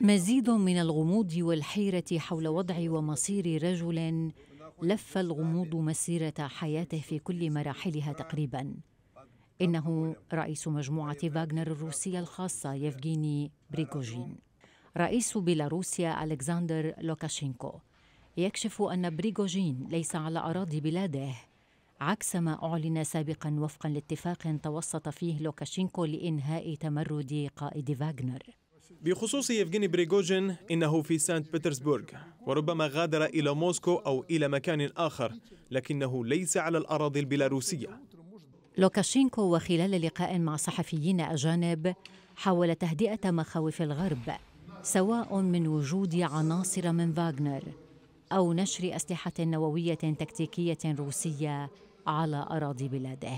مزيد من الغموض والحيرة حول وضع ومصير رجل لف الغموض مسيرة حياته في كل مراحلها تقريباً إنه رئيس مجموعة فاغنر الروسية الخاصة يفغيني بريغوجين رئيس بيلاروسيا ألكسندر لوكاشينكو يكشف أن بريغوجين ليس على أراضي بلاده عكس ما أعلن سابقا وفقا لاتفاق توسط فيه لوكاشينكو لإنهاء تمرد قائد فاغنر بخصوص يفغيني بريغوجين إنه في سانت بيترسبورغ وربما غادر إلى موسكو أو إلى مكان آخر لكنه ليس على الأراضي البيلاروسية لوكاشينكو وخلال لقاء مع صحفيين أجانب حاول تهدئة مخاوف الغرب سواء من وجود عناصر من فاغنر أو نشر أسلحة نووية تكتيكية روسية على أراضي بلاده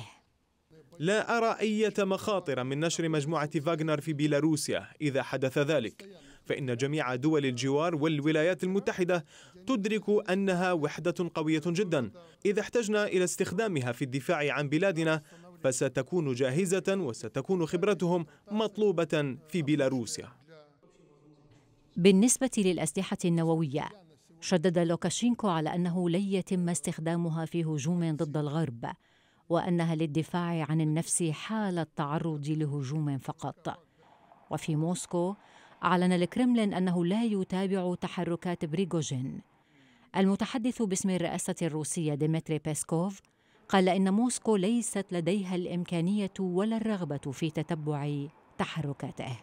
لا أرى أي مخاطر من نشر مجموعة فاغنر في بيلاروسيا إذا حدث ذلك فإن جميع دول الجوار والولايات المتحدة تدرك أنها وحدة قوية جدا إذا احتجنا إلى استخدامها في الدفاع عن بلادنا فستكون جاهزة وستكون خبرتهم مطلوبة في بيلاروسيا بالنسبة للأسلحة النووية شدد لوكاشينكو على أنه لن يتم استخدامها في هجوم ضد الغرب وانها للدفاع عن النفس حال التعرض لهجوم فقط وفي موسكو اعلن الكرملين انه لا يتابع تحركات بريغوجين المتحدث باسم الرئاسه الروسيه ديمتري بيسكوف قال ان موسكو ليست لديها الامكانيه ولا الرغبه في تتبع تحركاته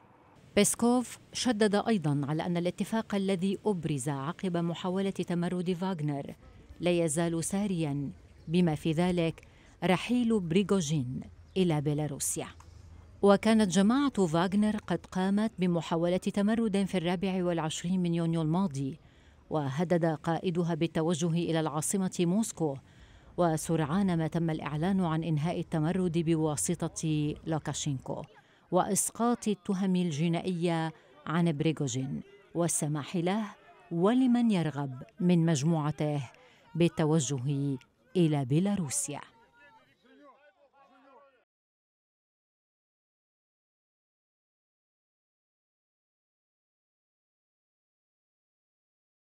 بيسكوف شدد ايضا على ان الاتفاق الذي ابرز عقب محاوله تمرد فاغنر لا يزال ساريا بما في ذلك رحيل بريغوجين إلى بيلاروسيا وكانت جماعة فاغنر قد قامت بمحاولة تمرد في الرابع والعشرين من يونيو الماضي وهدد قائدها بالتوجه إلى العاصمة موسكو وسرعان ما تم الإعلان عن إنهاء التمرد بواسطة لوكاشينكو وإسقاط التهم الجنائية عن بريغوجين والسماح له ولمن يرغب من مجموعته بالتوجه إلى بيلاروسيا